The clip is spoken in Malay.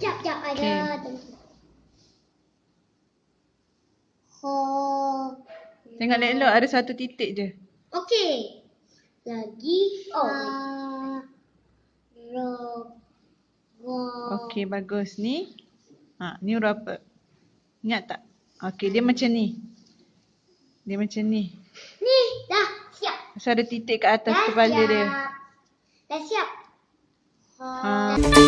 Jap, jap, ada. Okay. Ho. Tengok elok ada satu titik je. Okey. Lagi. Oh. Ro. Okey, bagus ni. Ha, ni ro apa? Ingat tak? Okey, dia macam ni. Dia macam ni. Ni dah siap. Pasal ada titik kat atas dah kepala siap. dia. Dah siap. Ha. Dah siap.